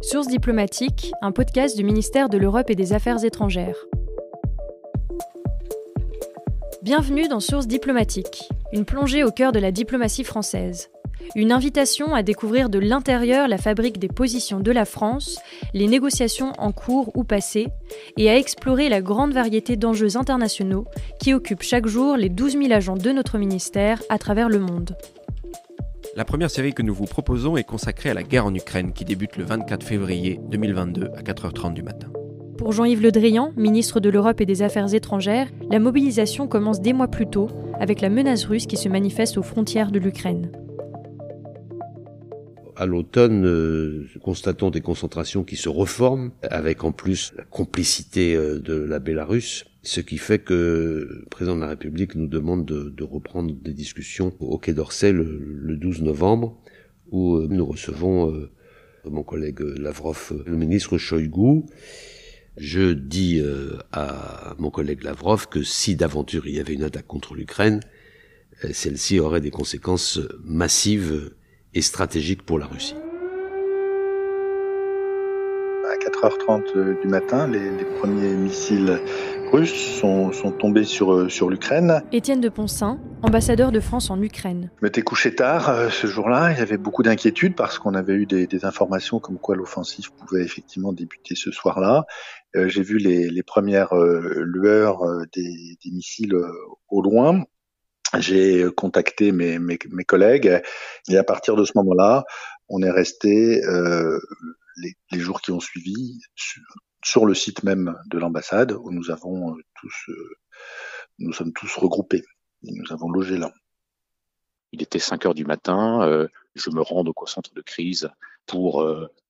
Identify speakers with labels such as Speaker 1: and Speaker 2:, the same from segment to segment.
Speaker 1: Source diplomatique, un podcast du ministère de l'Europe et des Affaires étrangères. Bienvenue dans Source diplomatique, une plongée au cœur de la diplomatie française. Une invitation à découvrir de l'intérieur la fabrique des positions de la France, les négociations en cours ou passées, et à explorer la grande variété d'enjeux internationaux qui occupent chaque jour les 12 000 agents de notre ministère à travers le monde.
Speaker 2: La première
Speaker 3: série que nous vous proposons est consacrée à la guerre en Ukraine qui débute le 24 février 2022 à 4h30
Speaker 2: du matin.
Speaker 1: Pour Jean-Yves Le Drian, ministre de l'Europe et des Affaires étrangères, la mobilisation commence des mois plus tôt avec la menace russe qui se manifeste aux frontières de l'Ukraine.
Speaker 3: À l'automne, euh, constatons des concentrations qui se reforment, avec en plus la complicité euh, de la Bélarusse ce qui fait que le président de la République nous demande de, reprendre des discussions au Quai d'Orsay le, 12 novembre, où euh, nous recevons euh, mon collègue Lavrov, le ministre Shoigu. Je dis euh, à mon collègue Lavrov que si d'aventure il y avait une attaque contre l'Ukraine, celle-ci aurait des conséquences massives et stratégiques pour la Russie.
Speaker 2: À 4h30 du matin, les, les premiers missiles russes sont, tombés sur, euh, sur l'Ukraine.
Speaker 1: Étienne de Ponsin, ambassadeur de France en Ukraine.
Speaker 2: Je m'étais couché tard euh, ce jour-là, il y avait beaucoup d'inquiétudes parce qu'on avait eu des, informations comme quoi l'offensive pouvait effectivement débuter ce soir-là. Euh, j'ai vu les, premières lueurs des, missiles au loin. J'ai contacté mes, collègues et à partir de ce moment-là, on est resté les, les, jours qui ont suivi sur le site même de l'ambassade où nous avons euh, tous, euh, nous sommes
Speaker 3: tous regroupés. Et nous avons logé là. Il était 5 heures du matin. Euh, je me rends au centre de crise pour,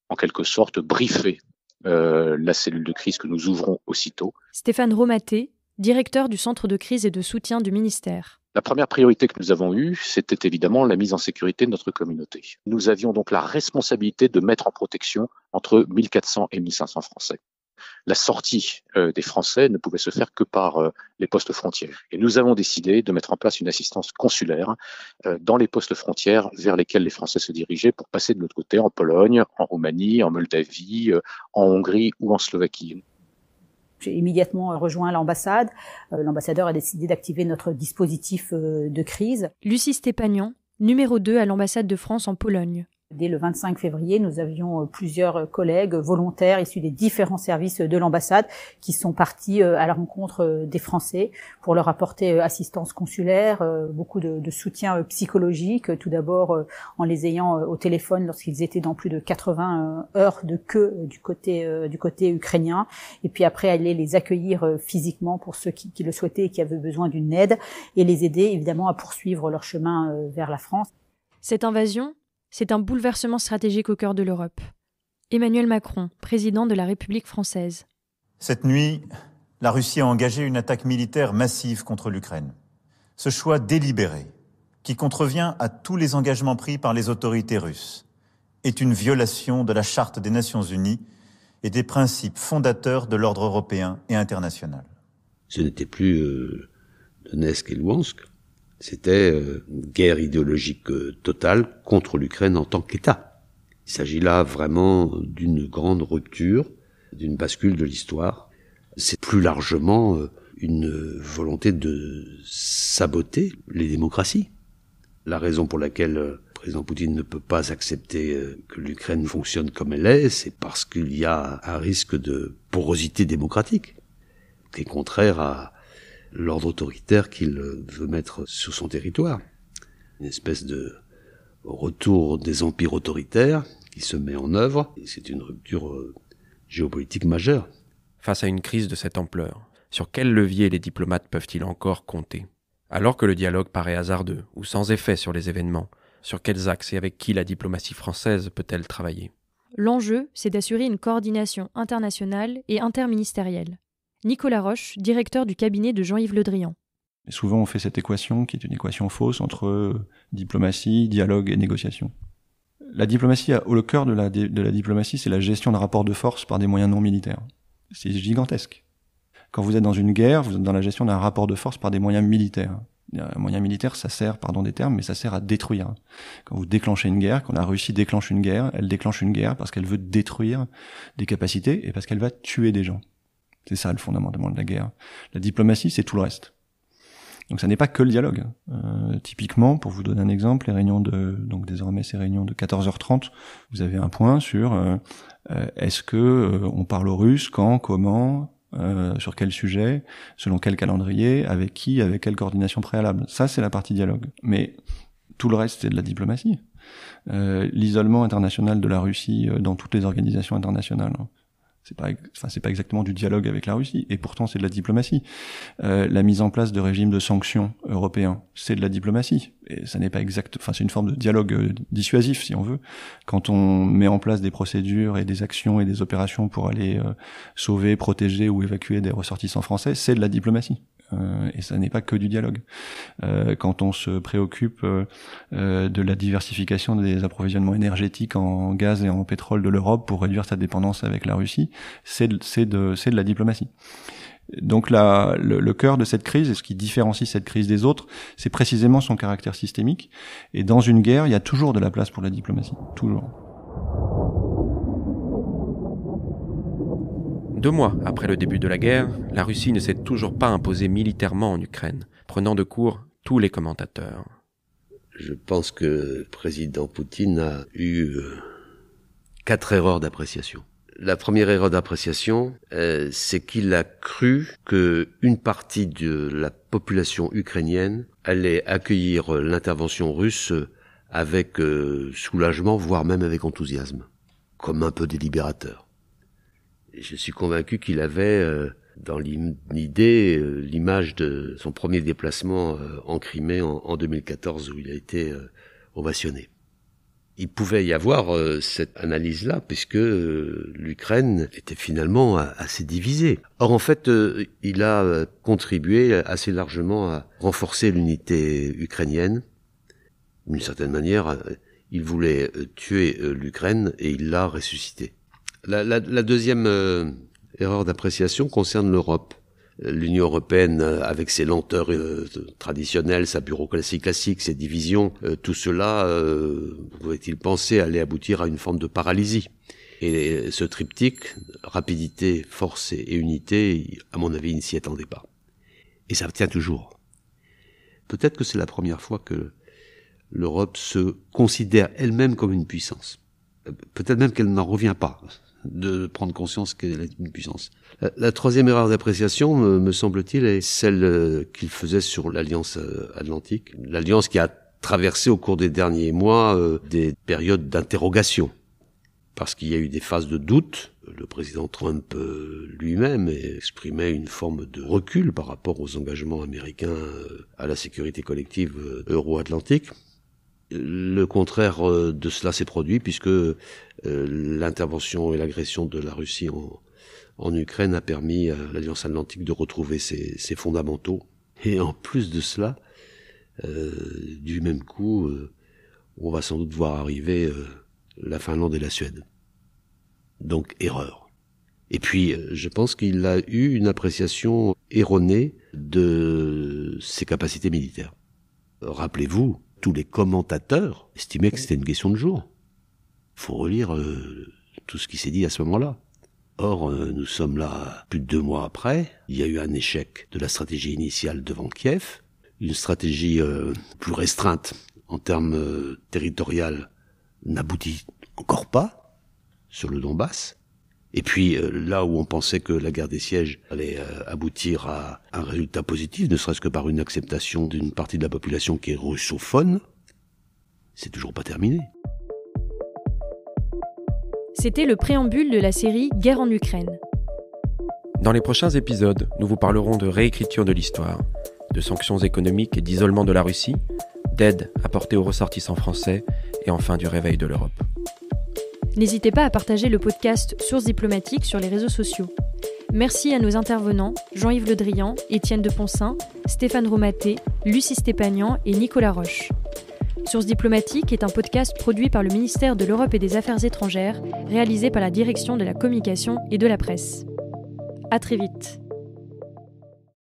Speaker 3: en quelque sorte, briefer la cellule de crise que nous ouvrons aussitôt.
Speaker 1: Stéphane Romaté, directeur du centre de crise et de soutien du ministère.
Speaker 3: La première priorité que nous avons eue, c'était évidemment la mise en sécurité de notre communauté. Nous avions donc la responsabilité de mettre en protection entre 1400 et 1500 Français la sortie euh, des Français ne pouvait se faire que par euh, les postes frontières. Et nous avons décidé de mettre en place une assistance consulaire euh, dans les postes frontières vers lesquels les Français se dirigeaient pour passer de l'autre côté en Pologne, en Roumanie, en Moldavie, en Hongrie ou en Slovaquie.
Speaker 1: J'ai immédiatement rejoint l'ambassade. L'ambassadeur a décidé d'activer notre dispositif de crise. Lucie Stépagnon, numéro 2 à l'ambassade de France en Pologne. Dès le 25 février, nous avions euh, plusieurs euh, collègues euh, volontaires issus des différents services de l'ambassade qui sont partis à la rencontre des Français pour leur apporter assistance consulaire, beaucoup de, soutien psychologique, tout d'abord en les ayant au téléphone lorsqu'ils étaient dans plus de 80 heures de queue du côté, du côté ukrainien, et puis après aller les accueillir physiquement pour ceux qui, qui le souhaitaient et qui avaient besoin d'une aide, et les aider évidemment à poursuivre leur chemin vers la France. Cette invasion, c'est un bouleversement stratégique au cœur de l'Europe. Emmanuel Macron, président de la République française.
Speaker 2: Cette nuit, la Russie a engagé une attaque militaire massive contre l'Ukraine. Ce choix délibéré, qui contrevient à tous les engagements pris par les autorités russes, est une violation de la Charte des Nations Unies et des principes fondateurs de l'ordre européen et international.
Speaker 3: Ce n'était plus euh, Donetsk et Louhansk, c'était euh, une guerre idéologique euh, totale contre l'Ukraine en tant qu'État. Il s'agit là vraiment d'une grande rupture, d'une bascule de l'histoire. C'est plus largement euh, une volonté de saboter les démocraties. La raison pour laquelle le président Poutine ne peut pas accepter que l'Ukraine fonctionne comme elle est, c'est parce qu'il y a un risque de porosité démocratique, qui est contraire à, l'ordre autoritaire qu'il veut mettre sur son territoire. Une espèce de retour des empires autoritaires qui se met en œuvre, et c'est une rupture euh, géopolitique majeure. Face à une crise de cette ampleur, sur quel levier les diplomates peuvent-ils encore compter Alors que le dialogue paraît hasardeux ou sans effet sur les événements, sur quels axes et avec qui la diplomatie française peut-elle travailler
Speaker 1: L'enjeu, c'est d'assurer une coordination internationale et interministérielle. Nicolas Roche, directeur du cabinet de Jean-Yves Le Drian.
Speaker 2: souvent, on fait cette équation qui est une équation fausse entre euh, diplomatie, dialogue et négociation. La diplomatie, au cœur de la, de la diplomatie, c'est la gestion d'un rapport de force par des moyens non militaires. C'est gigantesque. Quand vous êtes dans une guerre, vous êtes dans la gestion d'un rapport de force par des moyens militaires. Un moyen militaire, ça sert, pardon des termes, mais ça sert à détruire. Quand vous déclenchez une guerre, quand la Russie déclenche une guerre, elle déclenche une guerre parce qu'elle veut détruire des capacités et parce qu'elle va tuer des gens. C'est ça le fondamentalement de la guerre. La diplomatie, c'est tout le reste. Donc ça n'est pas que le dialogue. Euh, typiquement, pour vous donner un exemple, les réunions de donc désormais ces réunions de 14h30, vous avez un point sur euh, euh, est-ce que on parle aux russe, quand, comment, sur quel sujet, selon quel calendrier, avec qui, avec quelle coordination préalable. Ça c'est la partie dialogue. Mais tout le reste c'est de la diplomatie. L'isolement international de la Russie dans toutes les organisations internationales. Hein c'est pas, enfin c'est pas exactement du dialogue avec la Russie, et pourtant c'est de la diplomatie. Euh, la mise en place de régimes de sanctions européens, c'est de la diplomatie, et ça n'est pas exact, enfin c'est une forme de dialogue euh, dissuasif si on veut. Quand on met en place des procédures et des actions et des opérations pour aller euh, sauver, protéger ou évacuer des ressortissants français, c'est de la diplomatie. Euh, et ça n'est pas que du dialogue. Euh, quand on se préoccupe euh, de la diversification des approvisionnements énergétiques en gaz et en pétrole de l'Europe pour réduire sa dépendance avec la Russie, c'est de, la diplomatie. Donc le, le, cœur de cette crise, et ce qui différencie cette crise des autres, c'est précisément son caractère systémique. Et dans une guerre, il y a toujours de la place pour la diplomatie, toujours.
Speaker 3: Deux mois après le début de la guerre, la Russie ne s'est toujours pas imposée militairement en Ukraine, prenant de court tous les commentateurs. Je pense que le président Poutine a eu euh, quatre erreurs d'appréciation. La première erreur d'appréciation, euh, c'est qu'il a cru que une partie de la population ukrainienne allait accueillir l'intervention russe avec euh, soulagement, voire même avec enthousiasme, comme un peu délibérateur je suis convaincu qu'il avait euh, dans l'idée euh, l'image de son premier déplacement euh, en Crimée en, 2014 où il a été ovationné. Il pouvait y avoir cette analyse-là puisque l'Ukraine était finalement assez divisée. Or en fait, il a contribué assez largement à renforcer l'unité ukrainienne. D'une certaine manière, il voulait tuer l'Ukraine et il l'a ressuscitée. La, deuxième euh, erreur d'appréciation concerne l'Europe. L'Union européenne, euh, avec ses lenteurs euh, traditionnelles, sa bureaucratie classique, ses divisions, tout cela, pouvait-il penser, allait aboutir à une forme de paralysie Et ce triptyque, rapidité, force et unité, à mon avis, ne s'y attendait pas. Et ça tient toujours. Peut-être que c'est la première fois que l'Europe se considère elle-même comme une puissance. Peut-être même qu'elle n'en revient pas de prendre conscience qu'elle est une puissance. La, troisième erreur d'appréciation, me, semble-t-il, est celle euh, qu'il faisait sur l'Alliance euh, Atlantique, l'Alliance qui a traversé au cours des derniers mois euh, des périodes d'interrogation, parce qu'il y a eu des phases de doute. Le président Trump lui-même exprimait une forme de recul par rapport aux engagements américains à la sécurité collective euro-atlantique le contraire euh, de cela s'est produit puisque euh, l'intervention et l'agression de la Russie en, Ukraine a permis à l'Alliance atlantique de retrouver ses, fondamentaux. Et en plus de cela, euh, du même coup, on va sans doute voir arriver la Finlande et la Suède. Donc erreur. Et puis, je pense qu'il a eu une appréciation erronée de ses capacités militaires. Rappelez-vous, tous les commentateurs estimaient que c'était une question de jour. faut relire euh, tout ce qui s'est dit à ce moment-là. Or, euh, nous sommes là plus de deux mois après. Il y a eu un échec de la stratégie initiale devant Kiev, une stratégie euh, plus restreinte en termes territorial n'aboutit encore pas sur le Donbass. Et puis euh, là où on pensait que la guerre des sièges allait euh, aboutir à un résultat positif, ne serait-ce que par une acceptation d'une partie de la population qui est russophone, c'est toujours pas terminé.
Speaker 1: C'était le préambule de la série Guerre en Ukraine.
Speaker 3: Dans les prochains épisodes, nous vous parlerons de réécriture de l'histoire, de sanctions économiques et d'isolement de la Russie, d'aide apportée aux ressortissants français et enfin du réveil de l'Europe.
Speaker 1: N'hésitez pas à partager le podcast Sources diplomatiques sur les réseaux sociaux. Merci à nos intervenants Jean-Yves Le Drian, Étienne de Poncin, Stéphane Romaté, Lucie Stépagnan et Nicolas Roche. Sources diplomatiques est un podcast produit par le ministère de l'Europe et des Affaires étrangères, réalisé par la direction de la communication et de la presse. À très vite.